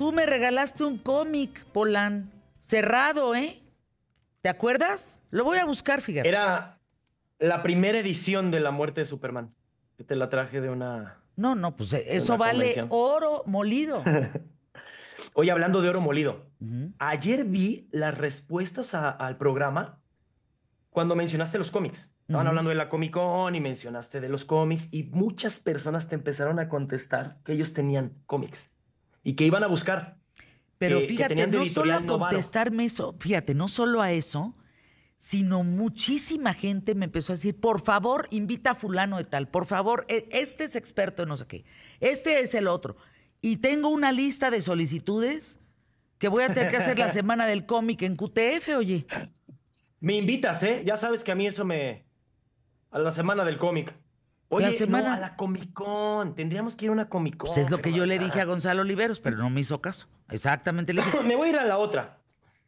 Tú me regalaste un cómic, Polán. Cerrado, ¿eh? ¿Te acuerdas? Lo voy a buscar, fíjate. Era la primera edición de La muerte de Superman. Que te la traje de una. No, no, pues eh, eso vale oro molido. Hoy hablando de oro molido. Ayer vi las respuestas al programa cuando mencionaste los cómics. Estaban hablando de la Comic Con y mencionaste de los cómics y muchas personas te empezaron a contestar que ellos tenían cómics y que iban a buscar. Pero eh, fíjate, no solo a contestarme eso, fíjate, no solo a eso, sino muchísima gente me empezó a decir, por favor, invita a fulano de tal, por favor, e, este es experto en no sé qué, este es el otro. Y tengo una lista de solicitudes que voy a tener que hacer la semana del cómic en QTF, oye. Me invitas, ¿eh? Ya sabes que a mí eso me... A la semana del cómic. Oye, la semana... a la Comic Con. Tendríamos que ir a una Comic pues, Con. es lo que yo le dije a Gonzalo Oliveros, pero no me hizo caso. Exactamente. Le dije. me voy a ir a la otra.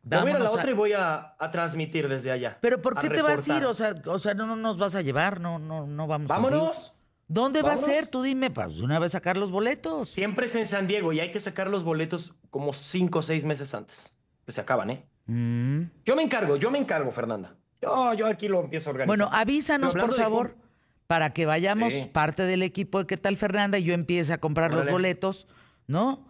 me voy a ir a la otra y voy a, transmitir desde allá. Pero ¿por qué te vas a ir? O sea, o sea, no, nos vas a llevar, no, no, no vamos. Vámonos. ¿Dónde va a ser? Tú dime, pues una vez sacar los boletos. Siempre es en San Diego y hay que sacar los boletos como cinco o seis meses antes. Que pues, se acaban, ¿eh? Mm. Yo me encargo, yo me encargo, Fernanda. Yo, yo aquí lo empiezo a organizar. Bueno, avísanos, por favor para que vayamos parte del equipo de qué tal Fernanda y yo empiece a comprar los boletos, ¿no?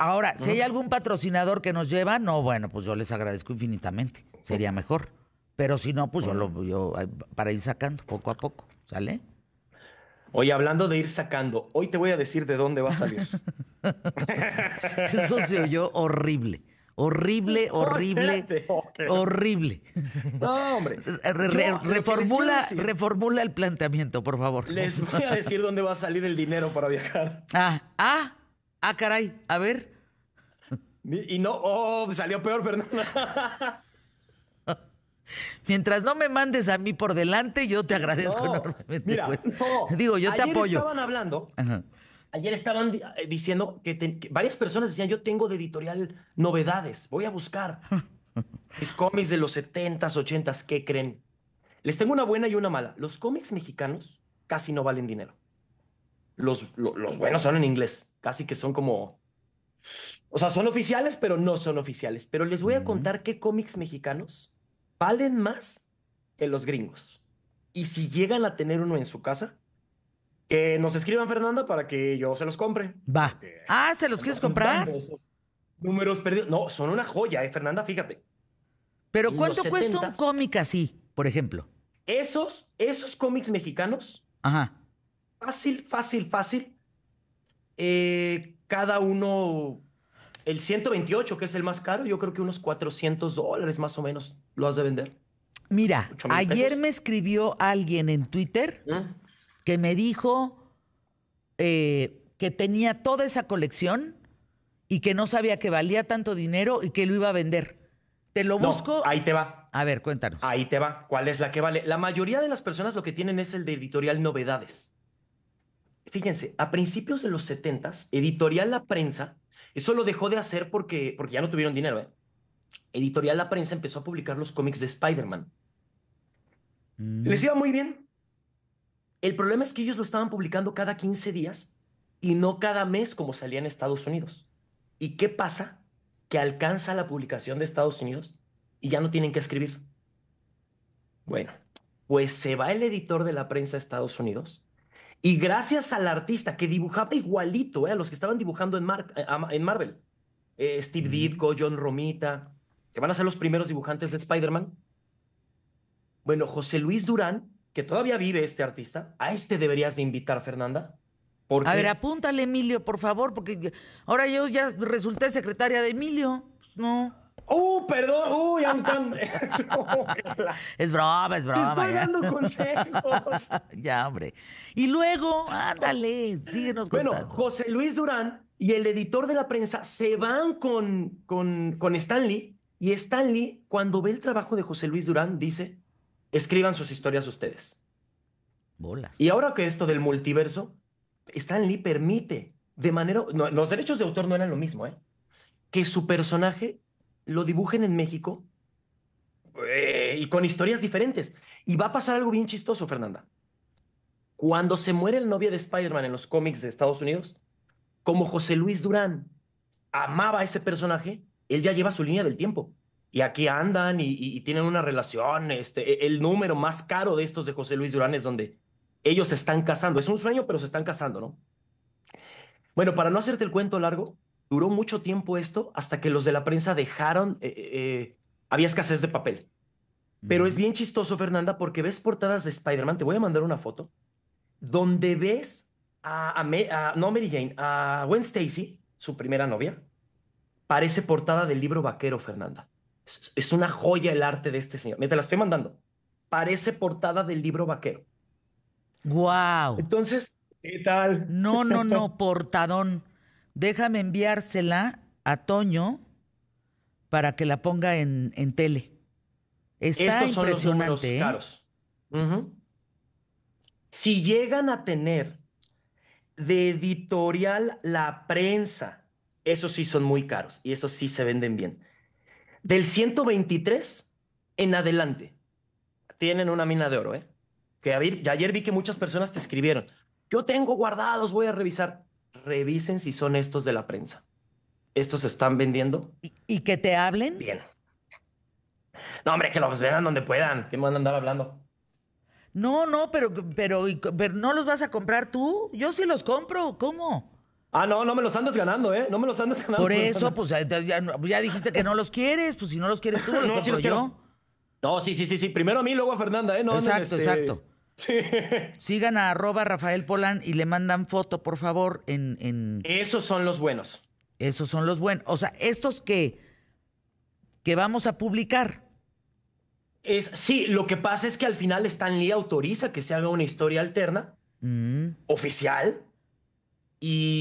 Ahora, si hay algún patrocinador que nos lleva, no, bueno, pues yo les agradezco infinitamente. Sería mejor. Pero si no, pues yo lo yo, para ir sacando poco a poco, ¿sale? Oye, hablando de ir sacando, hoy te voy a decir de dónde va a salir. Eso se oyó horrible. Horrible, horrible, horrible. No, hombre. reformula, reformula el planteamiento, por favor. Les voy a decir dónde va a salir el dinero para viajar. Ah, ah, ah, caray, a ver. Y no, oh, salió peor, Fernanda. Mientras no me mandes a mí por delante, yo te agradezco enormemente. Pues. Digo, yo te apoyo. Estaban hablando. Ayer estaban eh, diciendo que, varias personas decían, yo tengo de editorial novedades, voy a buscar mis cómics de los 70s, 80s, ¿qué creen? Les tengo una buena y una mala. Los cómics mexicanos casi no valen dinero. Los, los buenos son en inglés, casi que son como... O sea, son oficiales, pero no son oficiales. Pero les voy a contar qué cómics mexicanos valen más que los gringos. Y si llegan a tener uno en su casa, que nos escriban, Fernanda, para que yo se los compre. Va. ah, ¿se los quieres comprar? Números perdidos. No, son una joya, eh, Fernanda, fíjate. Pero ¿cuánto cuesta un cómic así, por ejemplo? Esos, esos cómics mexicanos. Ajá. Fácil, fácil, fácil. Eh, cada uno, el 128, que es el más caro, yo creo que unos 400 dólares más o menos lo has de vender. Mira, ayer me escribió alguien en Twitter. ¿Eh? que me dijo eh, que tenía toda esa colección y que no sabía que valía tanto dinero y que lo iba a vender. Te lo busco. Ahí te va. A ver, cuéntanos. Ahí te va. ¿Cuál es la que vale? La mayoría de las personas lo que tienen es el de editorial novedades. Fíjense, a principios de los 70, editorial La Prensa, eso lo dejó de hacer porque, porque ya no tuvieron dinero. ¿eh? Editorial La Prensa empezó a publicar los cómics de Spider-Man. Mm. Les iba muy bien. El problema es que ellos lo estaban publicando cada 15 días y no cada mes como salía en Estados Unidos. ¿Y qué pasa? Que alcanza la publicación de Estados Unidos y ya no tienen que escribir. Bueno, pues se va el editor de la prensa de Estados Unidos y gracias al artista que dibujaba igualito eh, a los que estaban dibujando en, eh, Marvel, eh, Steve Ditko, John Romita, que van a ser los primeros dibujantes de Spider-Man. Bueno, José Luis Durán que todavía vive este artista, a este deberías de invitar, Fernanda. A ver, apúntale, Emilio, por favor, porque ahora yo ya resulté secretaria de Emilio. Pues, no. ¡Uh, perdón! ¡Uh, ya me están! es brava es brava Te estoy dando consejos. ya, hombre. Y luego, ándale, síguenos contando. Bueno, José Luis Durán y el editor de la prensa se van con, con, con Stanley. Y Stanley, cuando ve el trabajo de José Luis Durán, dice: escriban sus historias ustedes. Y ahora que esto del multiverso, Stan Lee permite, de manera, los derechos de autor no eran lo mismo, ¿eh? que su personaje lo dibujen en México eh, y con historias diferentes. Y va a pasar algo bien chistoso, Fernanda. Cuando se muere el novio de Spider-Man en los cómics de Estados Unidos, como José Luis Durán amaba a ese personaje, él ya lleva su línea del tiempo y aquí andan y, tienen una relación. Este, e, el número más caro de estos de José Luis Durán es donde ellos se están casando. Es un sueño, pero se están casando, ¿no? Bueno, para no hacerte el cuento largo, duró mucho tiempo esto hasta que los de la prensa dejaron, eh, eh, eh, había escasez de papel. Pero es bien chistoso, Fernanda, porque ves portadas de Spider-Man, te voy a mandar una foto, donde ves a, a no Mary Jane, a Gwen Stacy, su primera novia, parece portada del libro vaquero, Fernanda. Es una joya el arte de este señor. Me te la estoy mandando. Parece portada del libro vaquero. Wow. Entonces, ¿qué tal? No, no, no, portadón. Déjame enviársela a Toño para que la ponga en, en tele. Está Estos Son los ¿eh? caros. Si llegan a tener de editorial la prensa, esos sí son muy caros y esos sí se venden bien. Del 123 en adelante tienen una mina de oro, ¿eh? Que ayer, vi que muchas personas te escribieron. Yo tengo guardados, voy a revisar. Revisen si son estos de la prensa. Estos están vendiendo. ¿Y, que te hablen? Bien. No, hombre, que los vean donde puedan. que me van a andar hablando? No, no, pero, pero no los vas a comprar tú. Yo sí los compro. ¿Cómo? Ah, no, no me los andas ganando, ¿eh? No me los andas ganando. Por eso, pues ya, dijiste que no los quieres, pues si no los quieres tú, no, los quieres yo. No, sí, sí, sí, sí. Primero a mí, luego a Fernanda, ¿eh? exacto, este, exacto. Sí. Sigan a arroba Rafael Polán y le mandan foto, por favor, en, Esos son los buenos. Esos son los buenos. O sea, estos que, que vamos a publicar. Es, sí, lo que pasa es que al final Stanley autoriza que se haga una historia alterna, mm. oficial, y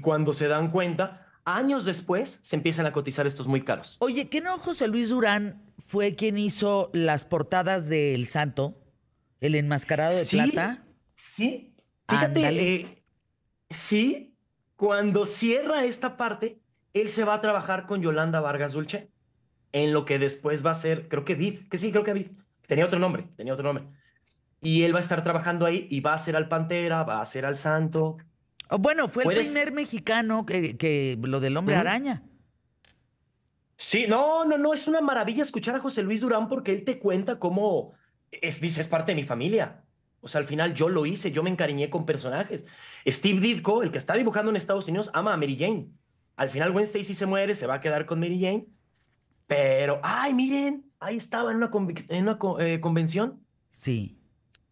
cuando se dan cuenta, años después se empiezan a cotizar estos muy caros. Oye, ¿qué no José Luis Durán fue quien hizo las portadas del Santo? ¿El enmascarado de plata? Sí, fíjate, eh, sí, cuando cierra esta parte, él se va a trabajar con Yolanda Vargas Dulce en lo que después va a ser, creo que Vid, que sí, creo que Vid, tenía otro nombre, tenía otro nombre. Y él va a estar trabajando ahí y va a ser al Pantera, va a ser al Santo, bueno, fue el primer mexicano que, lo del hombre araña. Sí, no, no, no, es una maravilla escuchar a José Luis Durán porque él te cuenta cómo es, dice, es parte de mi familia. O sea, al final yo lo hice, yo me encariñé con personajes. Steve Ditko, el que está dibujando en Estados Unidos, ama a Mary Jane. Al final Wednesday Stacy se muere, se va a quedar con Mary Jane. Pero, ay, miren, ahí estaba en una, eh, convención. Sí.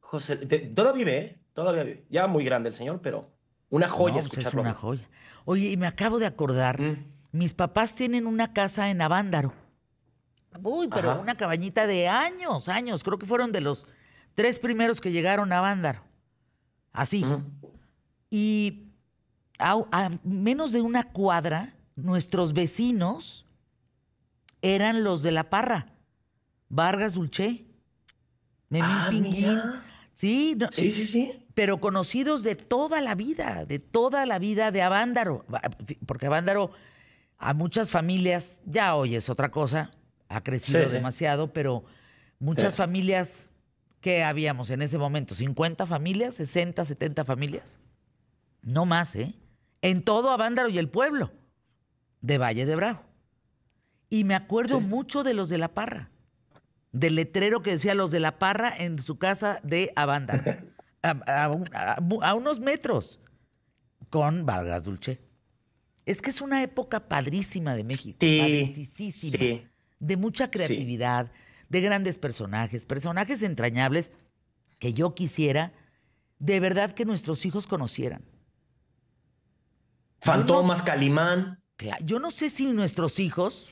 José, todavía vive, ¿eh? todavía vive. Ya muy grande el señor, pero una joya pues, escucharlo. es una joya. Oye, y me acabo de acordar, mm. mis papás tienen una casa en Avándaro. Uy, pero una cabañita de años, años. Creo que fueron de los tres primeros que llegaron a Avándaro. Así. Y a, menos de una cuadra, nuestros vecinos eran los de La Parra. Vargas Dulce, Memín ah, Pinguín. sí, sí, sí pero conocidos de toda la vida, de toda la vida de Avándaro, porque Avándaro a muchas familias, ya hoy es otra cosa, ha crecido demasiado, pero muchas familias que habíamos en ese momento, 50 familias, 60, 70 familias, no más, ¿eh? En todo Avándaro y el pueblo de Valle de Bravo. Y me acuerdo mucho de los de La Parra, del letrero que decía los de La Parra en su casa de Avándaro. a, unos metros con Vargas Dulce. Es que es una época padrísima de México, sí, de mucha creatividad, de grandes personajes, personajes entrañables que yo quisiera de verdad que nuestros hijos conocieran. Fantomas, Calimán. Yo no sé si nuestros hijos,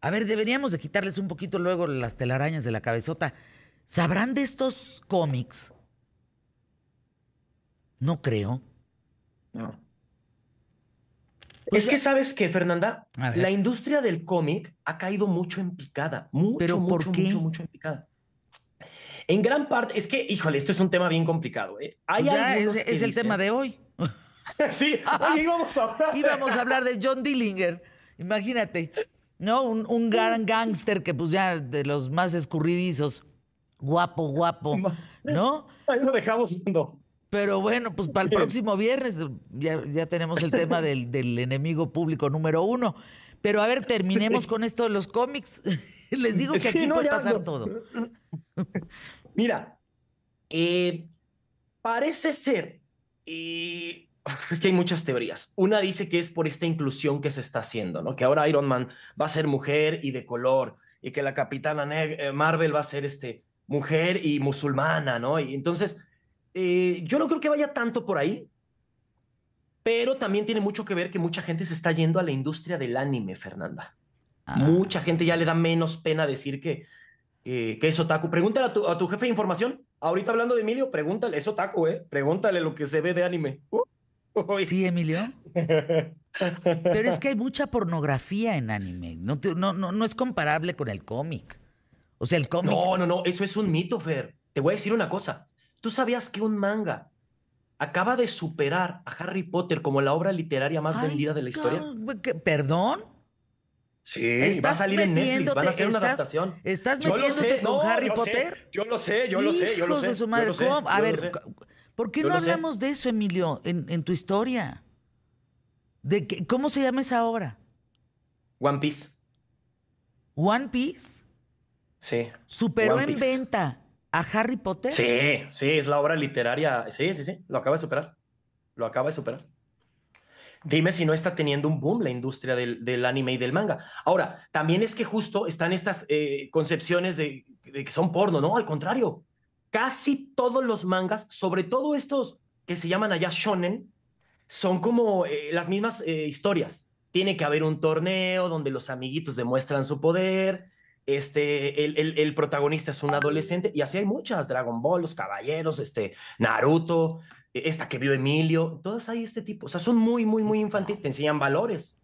a ver, deberíamos de quitarles un poquito luego las telarañas de la cabezota, sabrán de estos cómics no creo. No. Pues es que sabes que, Fernanda, la industria del cómic ha caído mucho en picada. Mucho, ¿Pero mucho, mucho, mucho en picada. En gran parte, es que, híjole, esto es un tema bien complicado. ¿eh? Pues ya, es, el tema de hoy. sí, hoy íbamos a hablar. íbamos a hablar de John Dillinger, imagínate, ¿no? Un, gran gángster que, pues ya, de los más escurridizos, guapo, guapo, ¿no? Ahí lo dejamos. No. Pero bueno, pues para el próximo viernes ya, ya tenemos el tema del, del, enemigo público número uno. Pero a ver, terminemos con esto de los cómics. Les digo que aquí puede pasar todo. Mira, eh, parece ser, y es que hay muchas teorías. Una dice que es por esta inclusión que se está haciendo, ¿no? Que ahora Iron Man va a ser mujer y de color, y que la Capitana eh, Marvel va a ser este, mujer y musulmana, ¿no? Y entonces eh, yo no creo que vaya tanto por ahí, pero también tiene mucho que ver que mucha gente se está yendo a la industria del anime, Fernanda. Ah. Mucha gente ya le da menos pena decir que, que es otaku. Pregúntale a tu, jefe de información. Ahorita hablando de Emilio, pregúntale, es otaku, ¿eh? Pregúntale lo que se ve de anime. Uh, sí, Emilio. pero es que hay mucha pornografía en anime. No, no, no, no es comparable con el cómic. O sea, el cómic. No, no, no. Eso es un mito, Fer. Te voy a decir una cosa. ¿Tú sabías que un manga acaba de superar a Harry Potter como la obra literaria más vendida de la historia? ¿Perdón? Sí, va a salir en Netflix, van a hacer una adaptación. ¿Estás metiéndote con Harry Potter? yo lo sé, yo lo sé, yo lo sé. A ver, ¿por qué no hablamos de eso, Emilio, en, tu historia? ¿Cómo se llama esa obra? One Piece. ¿One Piece? Sí. Superó en venta a Harry Potter. Sí, sí, es la obra literaria. Sí, sí, sí, lo acaba de superar. Lo acaba de superar. Dime si no está teniendo un boom la industria del, anime y del manga. Ahora, también es que justo están estas eh, concepciones de, que son porno, ¿no? Al contrario, casi todos los mangas, sobre todo estos que se llaman allá shonen, son como eh, las mismas eh, historias. Tiene que haber un torneo donde los amiguitos demuestran su poder, este, el, protagonista es un adolescente, y así hay muchas, Dragon Ball, Los Caballeros, este, Naruto, esta que vio Emilio, todas hay este tipo, o sea, son muy, muy, muy infantiles, te enseñan valores.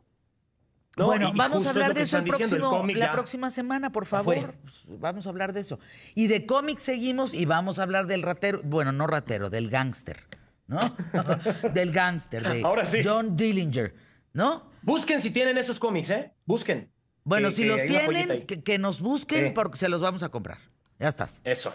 Bueno, vamos a hablar de eso la próxima semana, por favor. Vamos a hablar de eso. Y de cómics seguimos y vamos a hablar del ratero, bueno, no ratero, del gángster, ¿no? del gángster, de Ahora John Dillinger, ¿no? Busquen si tienen esos cómics, ¿eh? Busquen. Bueno, si los tienen, que, nos busquen porque se los vamos a comprar. Ya estás. Eso.